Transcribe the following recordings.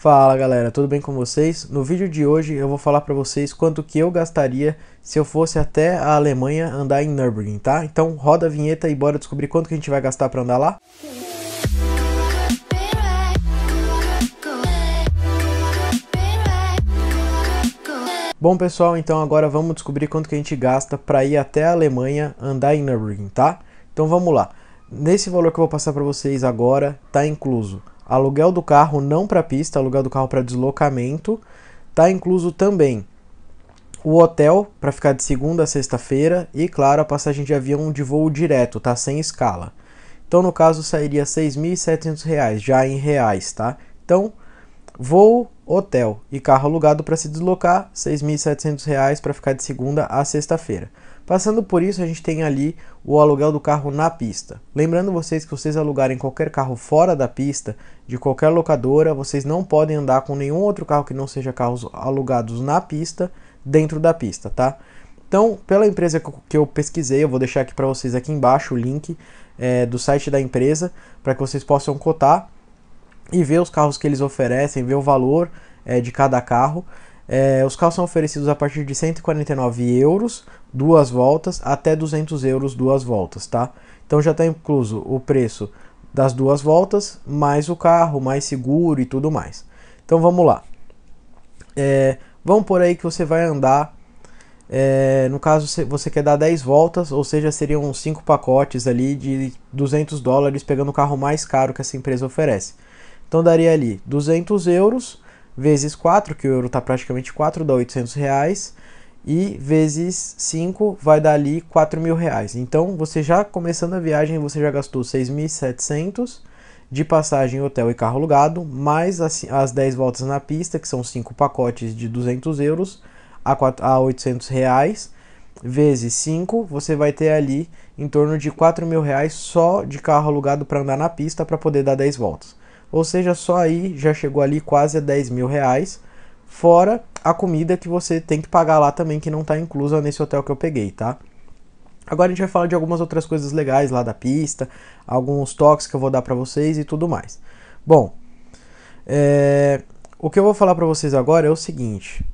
Fala galera, tudo bem com vocês? No vídeo de hoje eu vou falar para vocês quanto que eu gastaria se eu fosse até a Alemanha andar em Nürburgring, tá? Então roda a vinheta e bora descobrir quanto que a gente vai gastar para andar lá? Bom pessoal, então agora vamos descobrir quanto que a gente gasta para ir até a Alemanha andar em Nürburgring, tá? Então vamos lá. Nesse valor que eu vou passar para vocês agora, tá incluso aluguel do carro não para pista, aluguel do carro para deslocamento, tá incluso também o hotel para ficar de segunda a sexta-feira e, claro, a passagem de avião de voo direto, tá? Sem escala. Então, no caso, sairia R$ 6.700, já em reais, tá? Então, voo, hotel e carro alugado para se deslocar, R$ 6.700 para ficar de segunda a sexta-feira. Passando por isso, a gente tem ali o aluguel do carro na pista. Lembrando vocês que vocês alugarem qualquer carro fora da pista, de qualquer locadora, vocês não podem andar com nenhum outro carro que não seja carros alugados na pista, dentro da pista, tá? Então, pela empresa que eu pesquisei, eu vou deixar aqui para vocês aqui embaixo o link é, do site da empresa para que vocês possam cotar e ver os carros que eles oferecem, ver o valor é, de cada carro. É, os carros são oferecidos a partir de 149 euros, duas voltas, até 200 euros, duas voltas, tá? Então já está incluso o preço das duas voltas, mais o carro, mais seguro e tudo mais. Então vamos lá. É, vamos por aí que você vai andar. É, no caso, você quer dar 10 voltas, ou seja, seriam 5 pacotes ali de 200 dólares, pegando o carro mais caro que essa empresa oferece. Então daria ali 200 euros vezes 4, que o euro está praticamente 4, dá 800 reais. E vezes 5 vai dar ali 4 mil reais. Então, você já começando a viagem, você já gastou 6.700 de passagem, hotel e carro alugado, mais as, as 10 voltas na pista, que são 5 pacotes de 200 euros a, 4, a 800 reais, vezes 5, você vai ter ali em torno de 4 mil reais só de carro alugado para andar na pista para poder dar 10 voltas. Ou seja, só aí já chegou ali quase a 10 mil reais. Fora a comida que você tem que pagar lá também, que não está inclusa nesse hotel que eu peguei, tá? Agora a gente vai falar de algumas outras coisas legais lá da pista, alguns toques que eu vou dar para vocês e tudo mais. Bom, é... o que eu vou falar para vocês agora é o seguinte: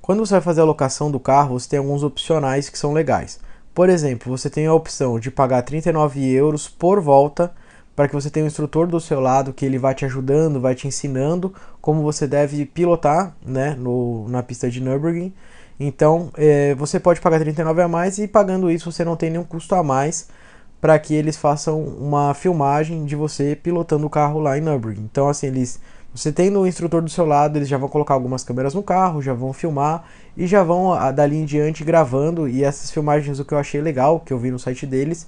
quando você vai fazer a locação do carro, você tem alguns opcionais que são legais. Por exemplo, você tem a opção de pagar 39 euros por volta para que você tenha um instrutor do seu lado que ele vai te ajudando, vai te ensinando como você deve pilotar né, no, na pista de Nürburgring. Então é, você pode pagar 39 a mais e pagando isso você não tem nenhum custo a mais para que eles façam uma filmagem de você pilotando o carro lá em Nürburgring. Então assim eles você tendo o instrutor do seu lado, eles já vão colocar algumas câmeras no carro, já vão filmar e já vão ah, dali em diante gravando. E essas filmagens, o que eu achei legal, que eu vi no site deles,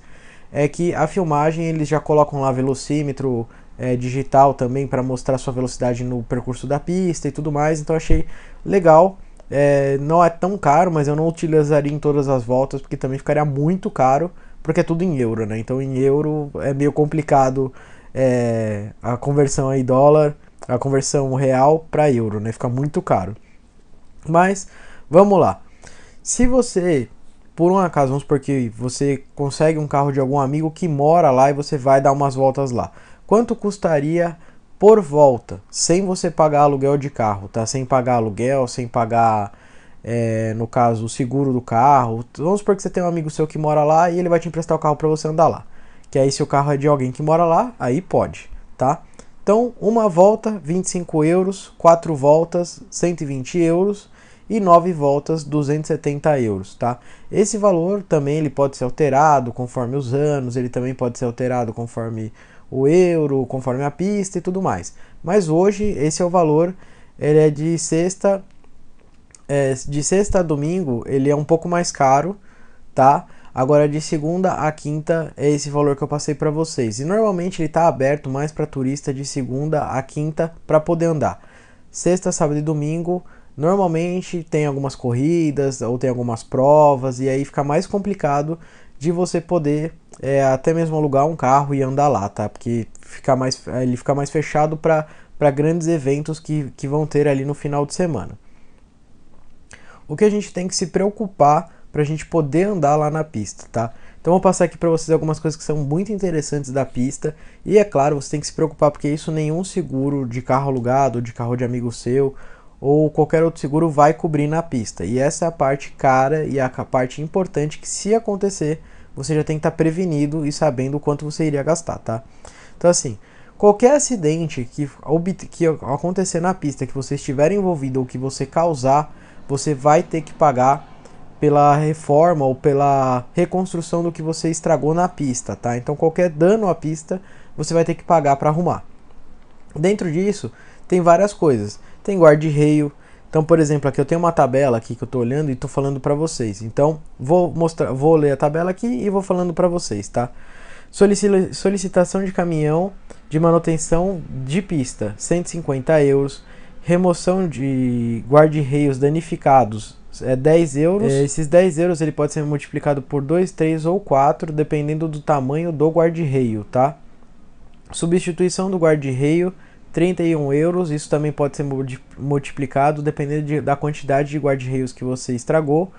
é que a filmagem eles já colocam lá velocímetro é, digital também para mostrar sua velocidade no percurso da pista e tudo mais, então achei legal. É, não é tão caro, mas eu não utilizaria em todas as voltas, porque também ficaria muito caro, porque é tudo em euro, né? Então em euro é meio complicado é, a conversão aí dólar, a conversão real para euro, né? Fica muito caro. Mas vamos lá. Se você por um acaso, vamos supor que você consegue um carro de algum amigo que mora lá e você vai dar umas voltas lá. Quanto custaria por volta, sem você pagar aluguel de carro, tá? Sem pagar aluguel, sem pagar, é, no caso, o seguro do carro. Vamos supor que você tem um amigo seu que mora lá e ele vai te emprestar o carro para você andar lá. Que aí se o carro é de alguém que mora lá, aí pode, tá? Então, uma volta, 25 euros, quatro voltas, 120 euros e 9 voltas 270 euros, tá? Esse valor também ele pode ser alterado conforme os anos, ele também pode ser alterado conforme o euro, conforme a pista e tudo mais. Mas hoje esse é o valor, ele é de sexta, é, de sexta a domingo ele é um pouco mais caro, tá? Agora de segunda a quinta é esse valor que eu passei para vocês. E normalmente ele está aberto mais para turista de segunda a quinta para poder andar. Sexta, sábado e domingo Normalmente tem algumas corridas ou tem algumas provas e aí fica mais complicado de você poder é, até mesmo alugar um carro e andar lá, tá? Porque fica mais, ele fica mais fechado para grandes eventos que, que vão ter ali no final de semana. O que a gente tem que se preocupar para a gente poder andar lá na pista, tá? Então vou passar aqui para vocês algumas coisas que são muito interessantes da pista. E é claro, você tem que se preocupar porque isso nenhum seguro de carro alugado, de carro de amigo seu ou qualquer outro seguro vai cobrir na pista. E essa é a parte cara e a parte importante que se acontecer, você já tem que estar tá prevenido e sabendo quanto você iria gastar, tá? Então assim, qualquer acidente que, que acontecer na pista, que você estiver envolvido ou que você causar, você vai ter que pagar pela reforma ou pela reconstrução do que você estragou na pista, tá? Então qualquer dano à pista, você vai ter que pagar para arrumar. Dentro disso, tem várias coisas tem guarda-reio. Então, por exemplo, aqui eu tenho uma tabela aqui que eu estou olhando e estou falando para vocês. Então, vou mostrar, vou ler a tabela aqui e vou falando para vocês, tá? Solicitação de caminhão de manutenção de pista, 150 euros. Remoção de guarda-reios danificados, é 10 euros. É, esses 10 euros ele pode ser multiplicado por 2, 3 ou 4, dependendo do tamanho do guarda-reio, tá? Substituição do guarda-reio 31 euros. Isso também pode ser multiplicado dependendo de, da quantidade de guarda-reios que você estragou.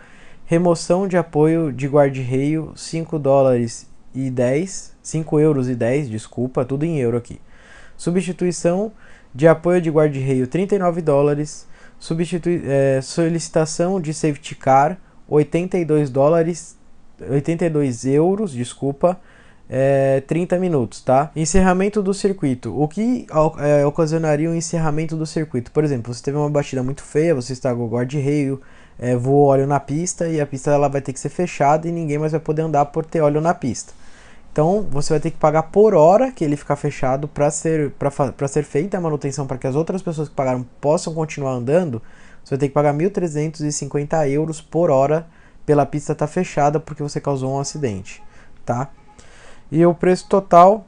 Remoção de apoio de guarda-reio 5 dólares e 10, 5 euros e 10, desculpa, tudo em euro aqui. Substituição de apoio de guarda-reio 39 dólares. Substitui, é, solicitação de safety car 82 dólares, 82 euros, desculpa é, 30 minutos, tá? Encerramento do circuito. O que é, ocasionaria o encerramento do circuito? Por exemplo, você teve uma batida muito feia, você estragou o guarda-reio, é, voou óleo na pista e a pista ela vai ter que ser fechada e ninguém mais vai poder andar por ter óleo na pista. Então você vai ter que pagar por hora que ele ficar fechado para ser, para ser feita a manutenção para que as outras pessoas que pagaram possam continuar andando. Você vai ter que pagar 1.350 euros por hora pela pista estar tá fechada porque você causou um acidente, tá? E o preço total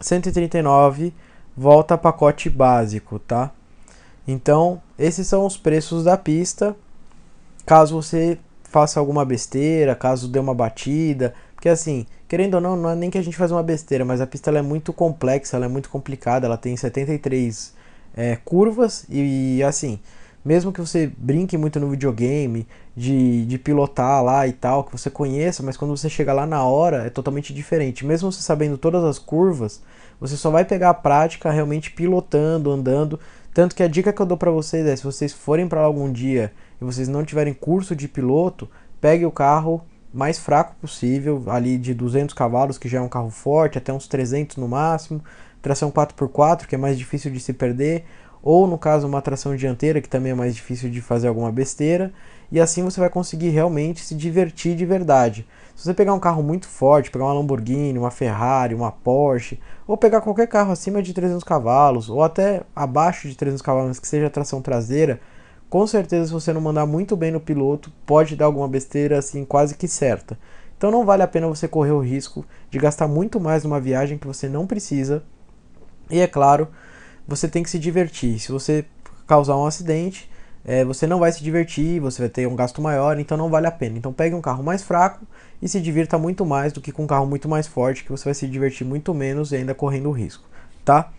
139 volta pacote básico, tá? Então, esses são os preços da pista. Caso você faça alguma besteira, caso dê uma batida, porque assim, querendo ou não, não é nem que a gente faz uma besteira, mas a pista é muito complexa, é muito complicada, ela tem 73 é, eh, curvas e assim, mesmo que você brinque muito no videogame, de, de pilotar lá e tal, que você conheça, mas quando você chega lá na hora é totalmente diferente. Mesmo você sabendo todas as curvas, você só vai pegar a prática realmente pilotando, andando. Tanto que a dica que eu dou para vocês é: se vocês forem para lá algum dia e vocês não tiverem curso de piloto, pegue o carro mais fraco possível, ali de 200 cavalos, que já é um carro forte, até uns 300 no máximo, tração 4x4, que é mais difícil de se perder, ou no caso uma tração dianteira, que também é mais difícil de fazer alguma besteira, e assim você vai conseguir realmente se divertir de verdade. Se você pegar um carro muito forte, pegar uma Lamborghini, uma Ferrari, uma Porsche, ou pegar qualquer carro acima de 300 cavalos, ou até abaixo de 300 cavalos, que seja tração traseira, com certeza se você não mandar muito bem no piloto, pode dar alguma besteira assim quase que certa. Então não vale a pena você correr o risco de gastar muito mais numa viagem que você não precisa. E é claro, você tem que se divertir. Se você causar um acidente, é, você não vai se divertir, você vai ter um gasto maior, então não vale a pena. Então pegue um carro mais fraco e se divirta muito mais do que com um carro muito mais forte, que você vai se divertir muito menos e ainda correndo risco, tá?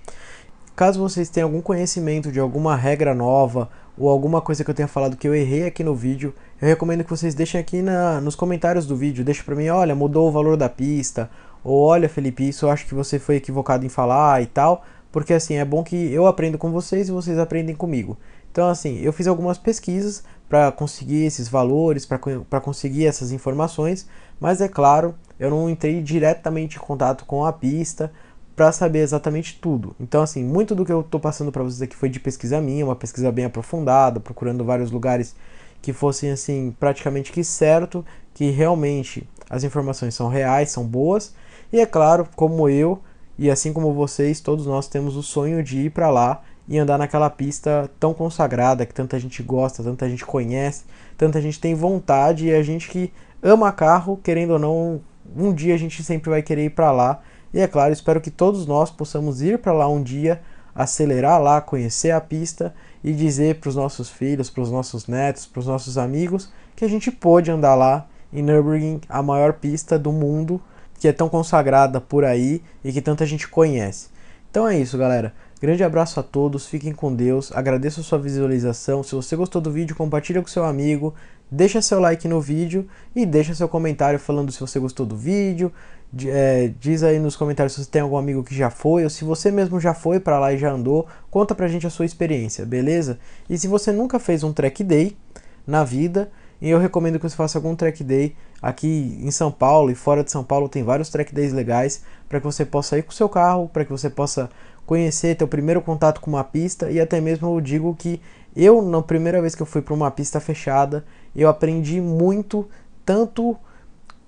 Caso vocês tenham algum conhecimento de alguma regra nova ou alguma coisa que eu tenha falado que eu errei aqui no vídeo, eu recomendo que vocês deixem aqui na, nos comentários do vídeo. Deixe para mim, olha, mudou o valor da pista, ou olha, Felipe, isso eu acho que você foi equivocado em falar e tal porque assim, é bom que eu aprendo com vocês e vocês aprendem comigo. Então, assim, eu fiz algumas pesquisas para conseguir esses valores, para conseguir essas informações, mas é claro, eu não entrei diretamente em contato com a pista para saber exatamente tudo. Então, assim, muito do que eu estou passando para vocês aqui foi de pesquisa minha, uma pesquisa bem aprofundada, procurando vários lugares que fossem, assim, praticamente que certo, que realmente as informações são reais, são boas. E é claro, como eu, e assim como vocês, todos nós temos o sonho de ir para lá e andar naquela pista tão consagrada que tanta gente gosta, tanta gente conhece, tanta gente tem vontade e a gente que ama carro, querendo ou não, um dia a gente sempre vai querer ir para lá. E é claro, espero que todos nós possamos ir para lá um dia, acelerar lá, conhecer a pista e dizer para os nossos filhos, para os nossos netos, para os nossos amigos que a gente pôde andar lá em Nürburgring, a maior pista do mundo, que é tão consagrada por aí e que tanta gente conhece. Então é isso, galera. Grande abraço a todos, fiquem com Deus, agradeço a sua visualização. Se você gostou do vídeo, compartilha com seu amigo, deixa seu like no vídeo e deixa seu comentário falando se você gostou do vídeo. É, diz aí nos comentários se você tem algum amigo que já foi ou se você mesmo já foi para lá e já andou. Conta pra gente a sua experiência, beleza? E se você nunca fez um track day na vida, e eu recomendo que você faça algum track day aqui em São Paulo e fora de São Paulo tem vários track days legais para que você possa ir com o seu carro, para que você possa conhecer, ter o primeiro contato com uma pista e até mesmo eu digo que eu, na primeira vez que eu fui para uma pista fechada, eu aprendi muito, tanto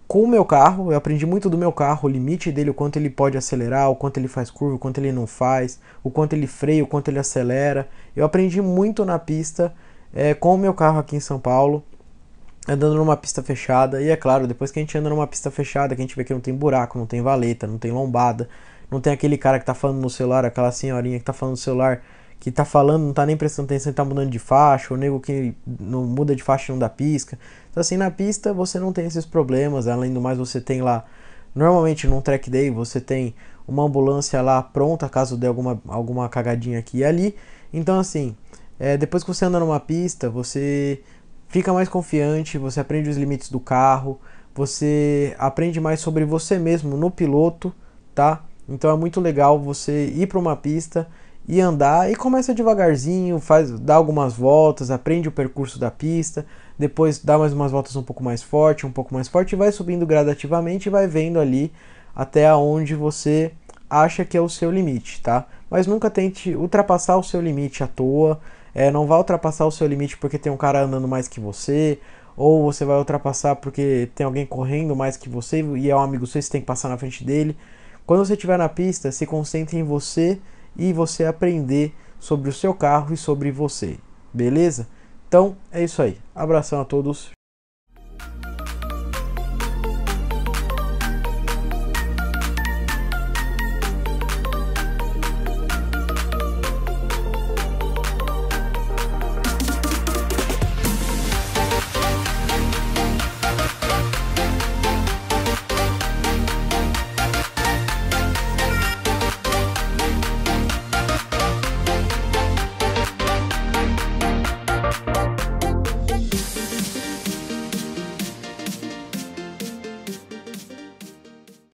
com o meu carro, eu aprendi muito do meu carro, o limite dele, o quanto ele pode acelerar, o quanto ele faz curva, o quanto ele não faz, o quanto ele freia, o quanto ele acelera. Eu aprendi muito na pista é, com o meu carro aqui em São Paulo andando numa pista fechada. E é claro, depois que a gente anda numa pista fechada, que a gente vê que não tem buraco, não tem valeta, não tem lombada, não tem aquele cara que tá falando no celular, aquela senhorinha que tá falando no celular, que tá falando, não tá nem prestando atenção e tá mudando de faixa, o nego que não muda de faixa e não dá pisca. Então assim, na pista você não tem esses problemas, além do mais você tem lá, normalmente num track day você tem uma ambulância lá pronta caso dê alguma, alguma cagadinha aqui e ali. Então assim, é, depois que você anda numa pista, você fica mais confiante, você aprende os limites do carro, você aprende mais sobre você mesmo no piloto, tá? Então é muito legal você ir para uma pista e andar e começa devagarzinho, faz dá algumas voltas, aprende o percurso da pista, depois dá mais umas voltas um pouco mais forte, um pouco mais forte e vai subindo gradativamente e vai vendo ali até onde você acha que é o seu limite, tá? Mas nunca tente ultrapassar o seu limite à toa é, não vai ultrapassar o seu limite porque tem um cara andando mais que você, ou você vai ultrapassar porque tem alguém correndo mais que você e é um amigo seu, você tem que passar na frente dele. Quando você estiver na pista, se concentre em você e você aprender sobre o seu carro e sobre você, beleza? Então é isso aí. Abração a todos.